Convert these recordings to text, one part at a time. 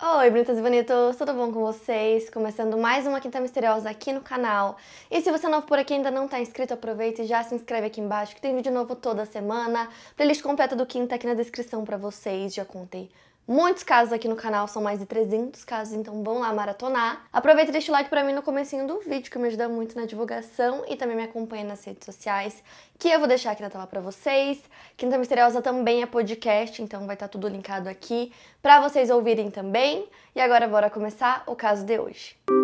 Oi, Brutas e Bonitos, tudo bom com vocês? Começando mais uma Quinta Misteriosa aqui no canal. E se você é novo por aqui e ainda não está inscrito, aproveita e já se inscreve aqui embaixo que tem vídeo novo toda semana. Playlist completa do Quinta aqui na descrição para vocês, já contei Muitos casos aqui no canal, são mais de 300 casos, então vão lá maratonar. Aproveita e deixa o like pra mim no comecinho do vídeo, que me ajuda muito na divulgação e também me acompanha nas redes sociais, que eu vou deixar aqui na tela pra vocês. Quinta Misteriosa também é podcast, então vai estar tá tudo linkado aqui pra vocês ouvirem também. E agora bora começar o caso de hoje. Música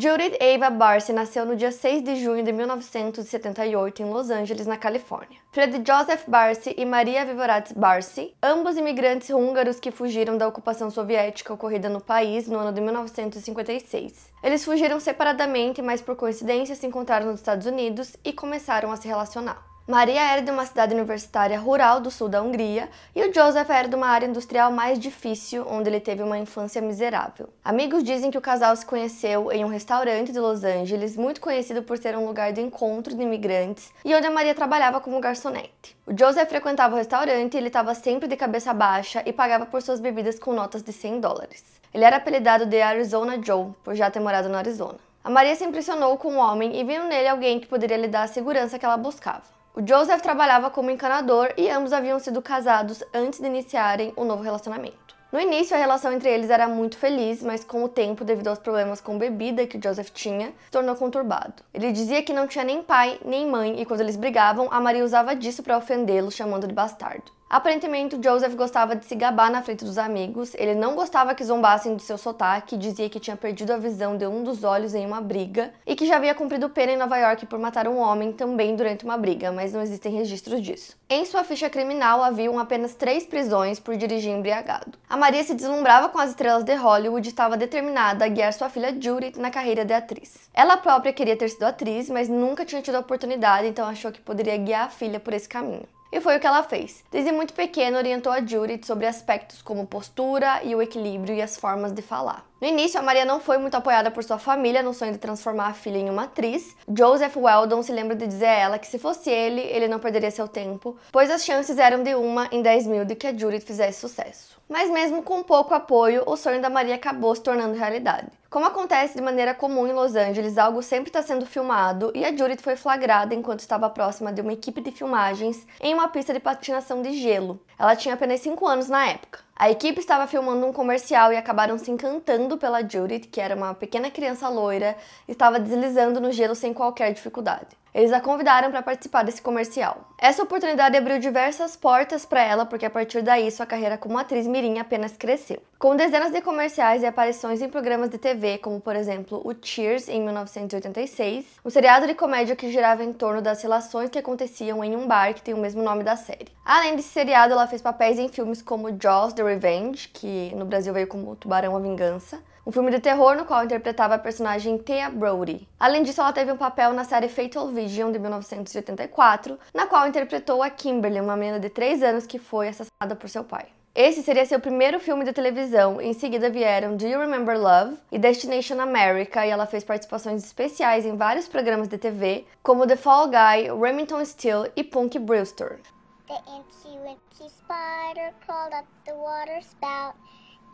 Judith Ava Barcy nasceu no dia 6 de junho de 1978 em Los Angeles, na Califórnia. Fred Joseph Barcy e Maria Vivorats Barcy, ambos imigrantes húngaros que fugiram da ocupação soviética ocorrida no país no ano de 1956. Eles fugiram separadamente, mas por coincidência se encontraram nos Estados Unidos e começaram a se relacionar. Maria era de uma cidade universitária rural do sul da Hungria e o Joseph era de uma área industrial mais difícil, onde ele teve uma infância miserável. Amigos dizem que o casal se conheceu em um restaurante de Los Angeles, muito conhecido por ser um lugar de encontro de imigrantes e onde a Maria trabalhava como garçonete. O Joseph frequentava o restaurante, e ele estava sempre de cabeça baixa e pagava por suas bebidas com notas de 100 dólares. Ele era apelidado de Arizona Joe, por já ter morado no Arizona. A Maria se impressionou com o homem e viu nele alguém que poderia lhe dar a segurança que ela buscava. O Joseph trabalhava como encanador e ambos haviam sido casados antes de iniciarem o um novo relacionamento. No início, a relação entre eles era muito feliz, mas com o tempo, devido aos problemas com bebida que o Joseph tinha, se tornou conturbado. Ele dizia que não tinha nem pai nem mãe e quando eles brigavam, a Maria usava disso para ofendê-lo, chamando de bastardo. Aparentemente, Joseph gostava de se gabar na frente dos amigos, ele não gostava que zombassem do seu sotaque, dizia que tinha perdido a visão de um dos olhos em uma briga e que já havia cumprido pena em Nova York por matar um homem também durante uma briga, mas não existem registros disso. Em sua ficha criminal haviam apenas três prisões por dirigir embriagado. A Maria se deslumbrava com as estrelas de Hollywood e estava determinada a guiar sua filha Judith na carreira de atriz. Ela própria queria ter sido atriz, mas nunca tinha tido a oportunidade, então achou que poderia guiar a filha por esse caminho. E foi o que ela fez. Desde muito pequena, orientou a Judith sobre aspectos como postura e o equilíbrio e as formas de falar. No início, a Maria não foi muito apoiada por sua família no sonho de transformar a filha em uma atriz. Joseph Weldon se lembra de dizer a ela que se fosse ele, ele não perderia seu tempo, pois as chances eram de uma em 10 mil de que a Judith fizesse sucesso. Mas mesmo com pouco apoio, o sonho da Maria acabou se tornando realidade. Como acontece de maneira comum em Los Angeles, algo sempre está sendo filmado e a Judith foi flagrada enquanto estava próxima de uma equipe de filmagens em uma pista de patinação de gelo. Ela tinha apenas 5 anos na época. A equipe estava filmando um comercial e acabaram se encantando pela Judith, que era uma pequena criança loira, estava deslizando no gelo sem qualquer dificuldade. Eles a convidaram para participar desse comercial. Essa oportunidade abriu diversas portas para ela, porque a partir daí sua carreira como atriz mirim apenas cresceu. Com dezenas de comerciais e aparições em programas de TV, como por exemplo o Cheers em 1986, um seriado de comédia que girava em torno das relações que aconteciam em um bar que tem o mesmo nome da série. Além desse seriado, ela fez papéis em filmes como Jaws: The Revenge, que no Brasil veio como Tubarão a Vingança, um filme de terror no qual interpretava a personagem Thea Brody. Além disso, ela teve um papel na série Fatal Vision de 1984, na qual interpretou a Kimberly, uma menina de 3 anos que foi assassinada por seu pai. Esse seria seu primeiro filme de televisão. Em seguida vieram Do You Remember Love e Destination America, e ela fez participações especiais em vários programas de TV, como The Fall Guy, Remington Steele e Punk Brewster. The inky winky spider crawled up the water spout.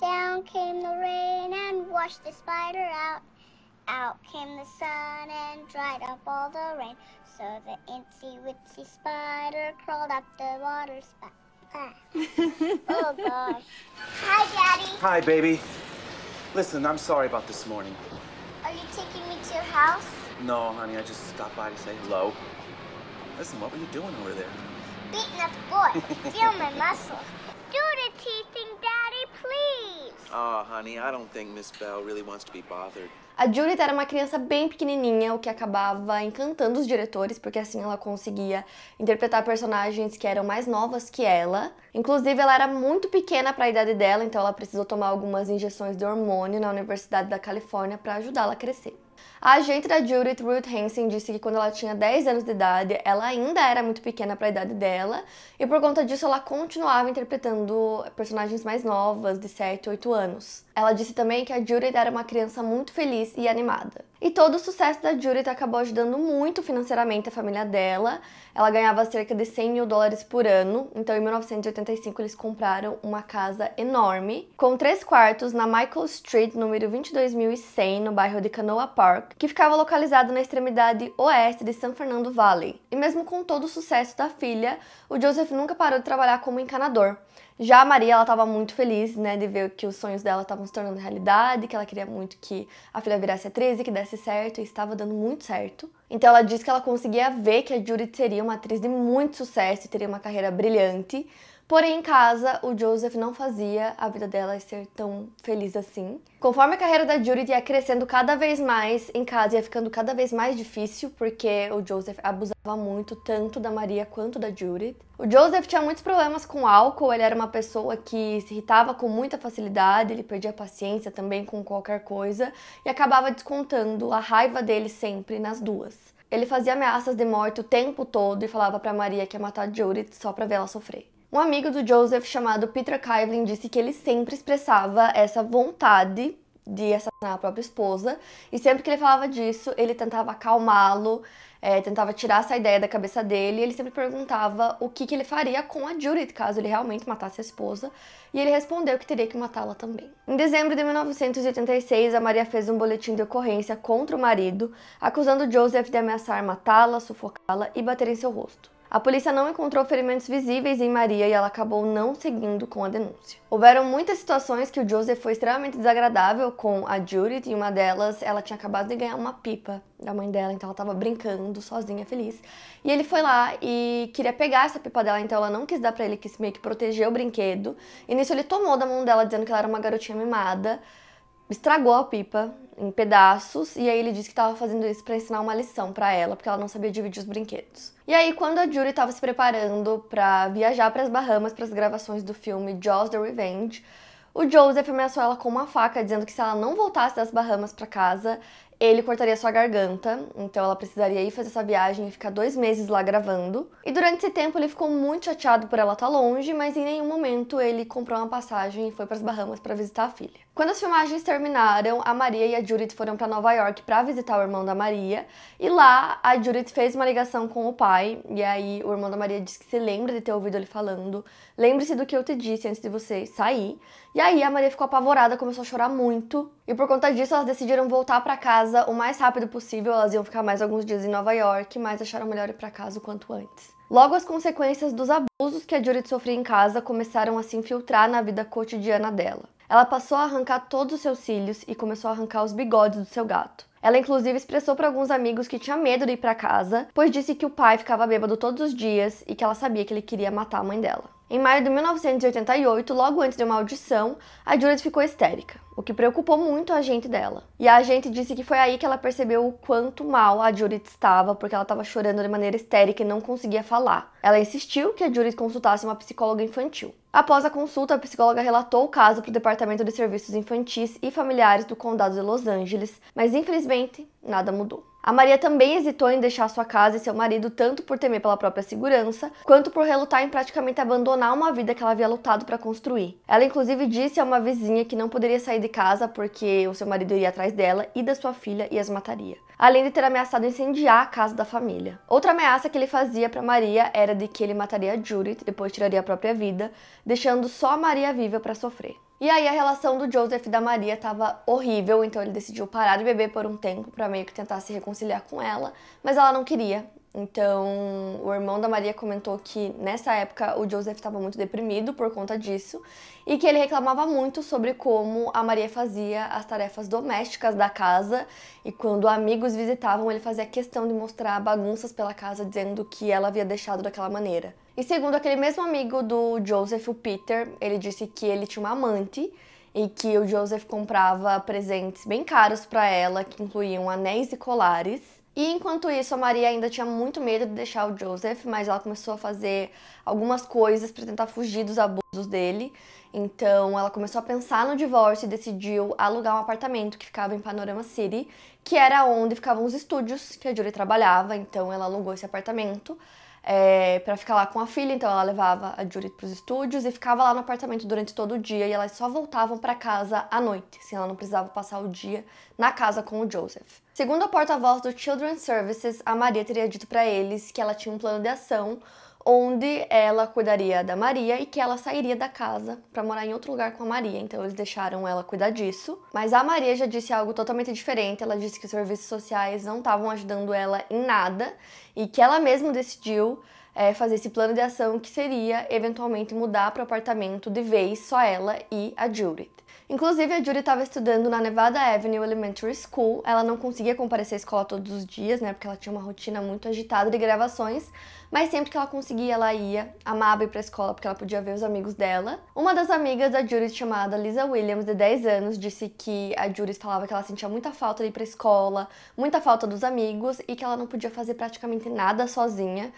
Down came the rain and washed the spider out. Out came the sun and dried up all the rain. So the itsy witsy spider crawled up the water spout. Ah. oh gosh. Hi, Daddy. Hi, baby. Listen, I'm sorry about this morning. Are you taking me to your house? No, honey, I just stopped by to say hello. Listen, what were you doing over there? Beating up the boy. Feel my muscle. Oh, honey, I don't think Miss Bell really wants to be bothered. A Juliet era uma criança bem pequenininha, o que acabava encantando os diretores, porque assim ela conseguia interpretar personagens que eram mais novas que ela. Inclusive, ela era muito pequena para a idade dela, então ela precisou tomar algumas injeções de hormônio na Universidade da Califórnia para ajudá-la a crescer. A agente da Judith Ruth Hansen disse que quando ela tinha 10 anos de idade, ela ainda era muito pequena para a idade dela, e por conta disso ela continuava interpretando personagens mais novas, de 7, 8 anos. Ela disse também que a Judith era uma criança muito feliz e animada. E todo o sucesso da Judith acabou ajudando muito financeiramente a família dela. Ela ganhava cerca de 100 mil dólares por ano, então em 1985 eles compraram uma casa enorme, com três quartos na Michael Street, número 22.100, no bairro de Canoa Park, que ficava localizado na extremidade oeste de San Fernando Valley. E mesmo com todo o sucesso da filha, o Joseph nunca parou de trabalhar como encanador. Já a Maria, ela estava muito feliz, né, de ver que os sonhos dela estavam se tornando realidade, que ela queria muito que a filha virasse atriz e que desse certo, e estava dando muito certo. Então ela disse que ela conseguia ver que a Judith seria uma atriz de muito sucesso e teria uma carreira brilhante, Porém, em casa, o Joseph não fazia a vida dela ser tão feliz assim. Conforme a carreira da Judith ia crescendo cada vez mais, em casa ia ficando cada vez mais difícil, porque o Joseph abusava muito, tanto da Maria quanto da Judith. O Joseph tinha muitos problemas com álcool, ele era uma pessoa que se irritava com muita facilidade, ele perdia paciência também com qualquer coisa e acabava descontando a raiva dele sempre nas duas. Ele fazia ameaças de morte o tempo todo e falava para Maria que ia matar Judith só para vê-la sofrer. Um amigo do Joseph chamado Peter Kivlin disse que ele sempre expressava essa vontade de assassinar a própria esposa, e sempre que ele falava disso, ele tentava acalmá-lo, é, tentava tirar essa ideia da cabeça dele, ele sempre perguntava o que, que ele faria com a Judith caso ele realmente matasse a esposa, e ele respondeu que teria que matá-la também. Em dezembro de 1986, a Maria fez um boletim de ocorrência contra o marido, acusando Joseph de ameaçar matá-la, sufocá-la e bater em seu rosto. A polícia não encontrou ferimentos visíveis em Maria e ela acabou não seguindo com a denúncia. Houveram muitas situações que o Joseph foi extremamente desagradável com a Judith, e uma delas, ela tinha acabado de ganhar uma pipa da mãe dela, então ela tava brincando sozinha, feliz. E ele foi lá e queria pegar essa pipa dela, então ela não quis dar para ele, se meio que proteger o brinquedo. E nisso ele tomou da mão dela, dizendo que ela era uma garotinha mimada, estragou a pipa, em pedaços, e aí ele disse que estava fazendo isso para ensinar uma lição para ela, porque ela não sabia dividir os brinquedos. E aí, quando a Julie estava se preparando para viajar para as Bahamas para as gravações do filme Jaws: The Revenge, o Joseph ameaçou ela com uma faca, dizendo que se ela não voltasse das Bahamas para casa, ele cortaria sua garganta, então ela precisaria ir fazer essa viagem e ficar dois meses lá gravando. E durante esse tempo ele ficou muito chateado por ela estar tá longe, mas em nenhum momento ele comprou uma passagem e foi para as Bahamas para visitar a filha. Quando as filmagens terminaram, a Maria e a Judith foram para Nova York para visitar o irmão da Maria, e lá a Judith fez uma ligação com o pai, e aí o irmão da Maria disse que se lembra de ter ouvido ele falando, lembre-se do que eu te disse antes de você sair. E aí a Maria ficou apavorada, começou a chorar muito, e por conta disso elas decidiram voltar para casa casa o mais rápido possível, elas iam ficar mais alguns dias em Nova York, mas acharam melhor ir para casa o quanto antes. Logo, as consequências dos abusos que a Judith sofria em casa começaram a se infiltrar na vida cotidiana dela. Ela passou a arrancar todos os seus cílios e começou a arrancar os bigodes do seu gato. Ela inclusive expressou para alguns amigos que tinha medo de ir para casa, pois disse que o pai ficava bêbado todos os dias e que ela sabia que ele queria matar a mãe dela. Em maio de 1988, logo antes de uma audição, a Judith ficou histérica, o que preocupou muito a agente dela. E a agente disse que foi aí que ela percebeu o quanto mal a Judith estava, porque ela estava chorando de maneira histérica e não conseguia falar. Ela insistiu que a Judith consultasse uma psicóloga infantil. Após a consulta, a psicóloga relatou o caso para o Departamento de Serviços Infantis e Familiares do Condado de Los Angeles, mas infelizmente nada mudou. A Maria também hesitou em deixar sua casa e seu marido tanto por temer pela própria segurança, quanto por relutar em praticamente abandonar uma vida que ela havia lutado para construir. Ela inclusive disse a uma vizinha que não poderia sair de casa porque o seu marido iria atrás dela e da sua filha e as mataria. Além de ter ameaçado incendiar a casa da família. Outra ameaça que ele fazia para Maria era de que ele mataria Judith, depois tiraria a própria vida, deixando só a Maria viva para sofrer. E aí a relação do Joseph e da Maria estava horrível, então ele decidiu parar de beber por um tempo para meio que tentar se reconciliar com ela, mas ela não queria. Então, o irmão da Maria comentou que nessa época o Joseph estava muito deprimido por conta disso e que ele reclamava muito sobre como a Maria fazia as tarefas domésticas da casa e quando amigos visitavam, ele fazia questão de mostrar bagunças pela casa dizendo que ela havia deixado daquela maneira. E segundo aquele mesmo amigo do Joseph, o Peter, ele disse que ele tinha uma amante e que o Joseph comprava presentes bem caros para ela, que incluíam anéis e colares. E enquanto isso, a Maria ainda tinha muito medo de deixar o Joseph, mas ela começou a fazer algumas coisas para tentar fugir dos abusos dele. Então, ela começou a pensar no divórcio e decidiu alugar um apartamento que ficava em Panorama City, que era onde ficavam os estúdios que a Julie trabalhava. Então, ela alugou esse apartamento é, para ficar lá com a filha, então ela levava a Judith para os estúdios e ficava lá no apartamento durante todo o dia e elas só voltavam para casa à noite, assim ela não precisava passar o dia na casa com o Joseph. Segundo a porta-voz do Children's Services, a Maria teria dito para eles que ela tinha um plano de ação onde ela cuidaria da Maria e que ela sairia da casa para morar em outro lugar com a Maria. Então eles deixaram ela cuidar disso. Mas a Maria já disse algo totalmente diferente. Ela disse que os serviços sociais não estavam ajudando ela em nada e que ela mesma decidiu é, fazer esse plano de ação que seria eventualmente mudar para o apartamento de vez só ela e a Judith. Inclusive, a Judy estava estudando na Nevada Avenue Elementary School. Ela não conseguia comparecer à escola todos os dias, né? Porque ela tinha uma rotina muito agitada de gravações. Mas sempre que ela conseguia, ela ia. Amava ir para a escola porque ela podia ver os amigos dela. Uma das amigas da Judy, chamada Lisa Williams, de 10 anos, disse que a Judy falava que ela sentia muita falta de ir para a escola, muita falta dos amigos e que ela não podia fazer praticamente nada sozinha.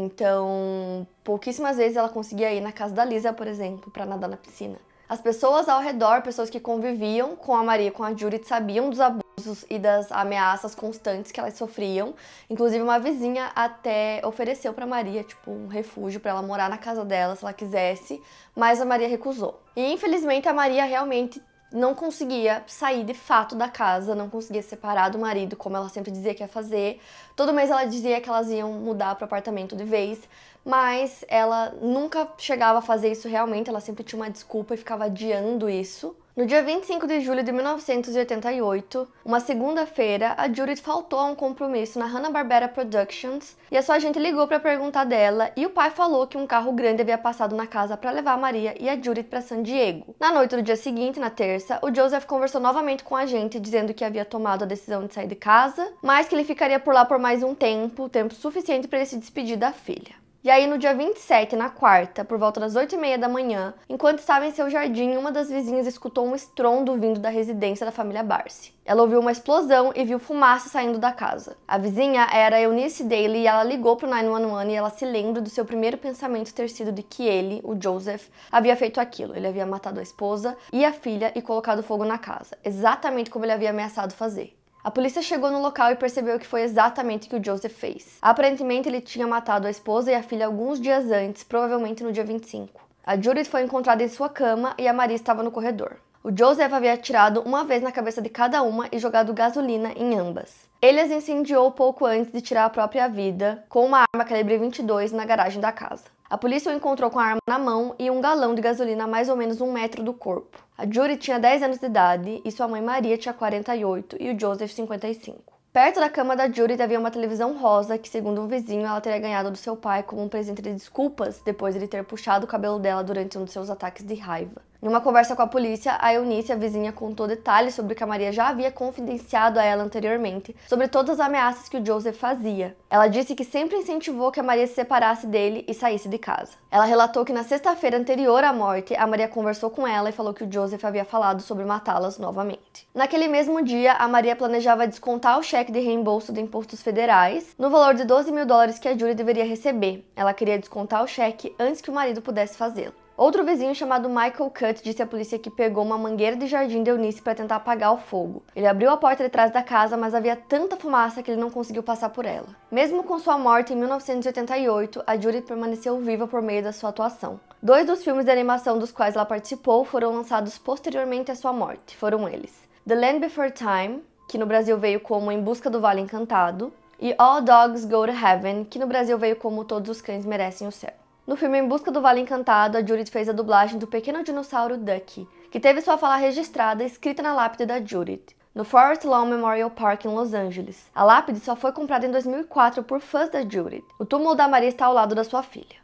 Então, pouquíssimas vezes ela conseguia ir na casa da Lisa, por exemplo, para nadar na piscina. As pessoas ao redor, pessoas que conviviam com a Maria, com a Judith, sabiam dos abusos e das ameaças constantes que elas sofriam. Inclusive uma vizinha até ofereceu para Maria, tipo, um refúgio para ela morar na casa dela se ela quisesse, mas a Maria recusou. E infelizmente a Maria realmente não conseguia sair de fato da casa, não conseguia separar do marido, como ela sempre dizia que ia fazer. Todo mês ela dizia que elas iam mudar para o apartamento de vez, mas ela nunca chegava a fazer isso realmente, ela sempre tinha uma desculpa e ficava adiando isso. No dia 25 de julho de 1988, uma segunda-feira, a Judith faltou a um compromisso na Hanna-Barbera Productions e a sua agente ligou para perguntar dela e o pai falou que um carro grande havia passado na casa para levar a Maria e a Judith para San Diego. Na noite do dia seguinte, na terça, o Joseph conversou novamente com a agente dizendo que havia tomado a decisão de sair de casa, mas que ele ficaria por lá por mais um tempo, tempo suficiente para ele se despedir da filha. E aí, no dia 27, na quarta, por volta das 8 e meia da manhã, enquanto estava em seu jardim, uma das vizinhas escutou um estrondo vindo da residência da família Barcy. Ela ouviu uma explosão e viu fumaça saindo da casa. A vizinha era Eunice Daly e ela ligou pro 911 e ela se lembra do seu primeiro pensamento ter sido de que ele, o Joseph, havia feito aquilo. Ele havia matado a esposa e a filha e colocado fogo na casa, exatamente como ele havia ameaçado fazer. A polícia chegou no local e percebeu que foi exatamente o que o Joseph fez. Aparentemente, ele tinha matado a esposa e a filha alguns dias antes, provavelmente no dia 25. A Judith foi encontrada em sua cama e a Maria estava no corredor. O Joseph havia atirado uma vez na cabeça de cada uma e jogado gasolina em ambas. Ele as incendiou pouco antes de tirar a própria vida com uma arma calibre 22 na garagem da casa. A polícia o encontrou com a arma na mão e um galão de gasolina a mais ou menos um metro do corpo. A Judy tinha 10 anos de idade e sua mãe Maria tinha 48 e o Joseph 55. Perto da cama da Judy havia uma televisão rosa que, segundo um vizinho, ela teria ganhado do seu pai como um presente de desculpas depois de ele ter puxado o cabelo dela durante um de seus ataques de raiva. Em uma conversa com a polícia, a Eunice, a vizinha, contou detalhes sobre o que a Maria já havia confidenciado a ela anteriormente, sobre todas as ameaças que o Joseph fazia. Ela disse que sempre incentivou que a Maria se separasse dele e saísse de casa. Ela relatou que na sexta-feira anterior à morte, a Maria conversou com ela e falou que o Joseph havia falado sobre matá-las novamente. Naquele mesmo dia, a Maria planejava descontar o cheque de reembolso de impostos federais no valor de 12 mil dólares que a Julie deveria receber. Ela queria descontar o cheque antes que o marido pudesse fazê-lo. Outro vizinho chamado Michael Cutt disse à polícia que pegou uma mangueira de jardim de Eunice para tentar apagar o fogo. Ele abriu a porta de trás da casa, mas havia tanta fumaça que ele não conseguiu passar por ela. Mesmo com sua morte em 1988, a Judy permaneceu viva por meio da sua atuação. Dois dos filmes de animação dos quais ela participou foram lançados posteriormente à sua morte. Foram eles: The Land Before Time, que no Brasil veio como Em Busca do Vale Encantado, e All Dogs Go to Heaven, que no Brasil veio como Todos os Cães Merecem o Céu. No filme Em Busca do Vale Encantado, a Judith fez a dublagem do pequeno dinossauro Ducky, que teve sua fala registrada escrita na lápide da Judith no Forest Lawn Memorial Park em Los Angeles. A lápide só foi comprada em 2004 por fãs da Judith. O túmulo da Maria está ao lado da sua filha.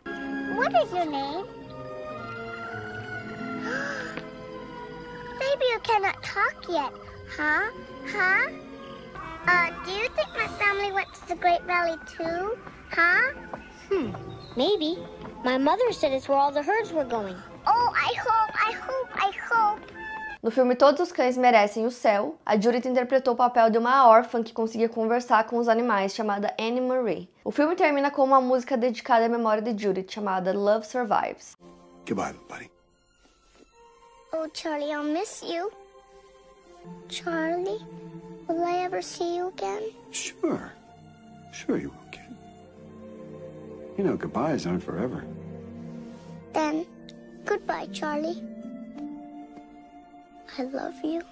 What is your name? Baby, you cannot talk yet, huh? Huh? Uh, do you think my family went to the Great Valley too? Huh? Hmm, maybe. My mother said it's where all the herds were going. Oh, I hope, I hope, I hope. No filme Todos os Cães Merecem o Céu, a Judith interpretou o papel de uma órfã que conseguia conversar com os animais, chamada Annie Marie. O filme termina com uma música dedicada à memória de Judith, chamada Love Survives. Goodbye, buddy. Oh, Charlie, I'll miss you. Charlie, will I ever see you again? Sure. Sure you will, kid. You know, goodbyes aren't forever. Then, goodbye, Charlie. I love you.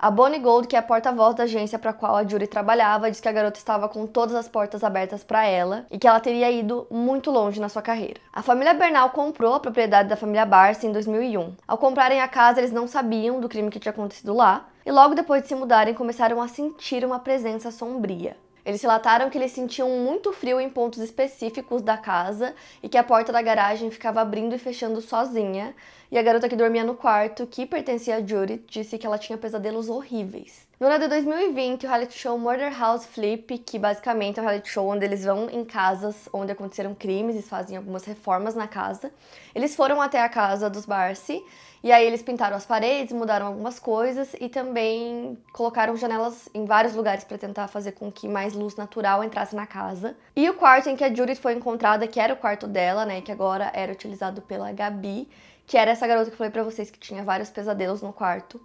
A Bonnie Gold, que é a porta-voz da agência para a qual a Jury trabalhava, diz que a garota estava com todas as portas abertas para ela e que ela teria ido muito longe na sua carreira. A família Bernal comprou a propriedade da família Barsi em 2001. Ao comprarem a casa, eles não sabiam do crime que tinha acontecido lá e logo depois de se mudarem começaram a sentir uma presença sombria. Eles relataram que eles sentiam muito frio em pontos específicos da casa e que a porta da garagem ficava abrindo e fechando sozinha, e a garota que dormia no quarto, que pertencia a Judith, disse que ela tinha pesadelos horríveis. No ano de 2020, o reality show Murder House Flip, que basicamente é um reality show onde eles vão em casas onde aconteceram crimes e fazem algumas reformas na casa. Eles foram até a casa dos Barcy e aí eles pintaram as paredes, mudaram algumas coisas e também colocaram janelas em vários lugares para tentar fazer com que mais luz natural entrasse na casa. E o quarto em que a Judith foi encontrada, que era o quarto dela, né, que agora era utilizado pela Gabi, que era essa garota que eu falei pra vocês que tinha vários pesadelos no quarto.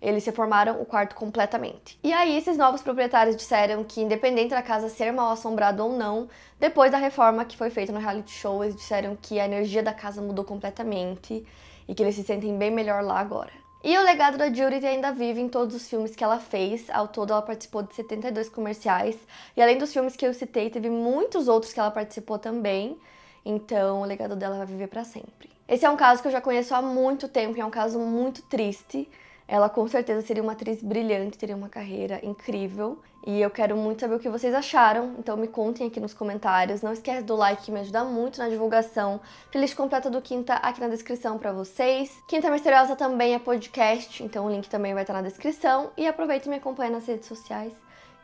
Eles reformaram o quarto completamente. E aí, esses novos proprietários disseram que, independente da casa ser mal assombrada ou não, depois da reforma que foi feita no reality show, eles disseram que a energia da casa mudou completamente e que eles se sentem bem melhor lá agora. E o legado da Judith ainda vive em todos os filmes que ela fez. Ao todo, ela participou de 72 comerciais. E além dos filmes que eu citei, teve muitos outros que ela participou também. Então, o legado dela vai viver para sempre. Esse é um caso que eu já conheço há muito tempo e é um caso muito triste. Ela com certeza seria uma atriz brilhante, teria uma carreira incrível. E eu quero muito saber o que vocês acharam, então me contem aqui nos comentários. Não esquece do like que me ajuda muito na divulgação. Playlist completa do Quinta aqui na descrição para vocês. Quinta Misteriosa também é podcast, então o link também vai estar na descrição. E aproveita e me acompanha nas redes sociais,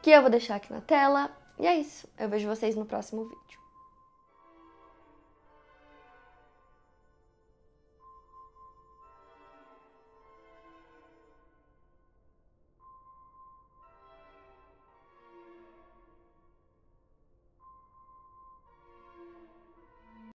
que eu vou deixar aqui na tela. E é isso, eu vejo vocês no próximo vídeo.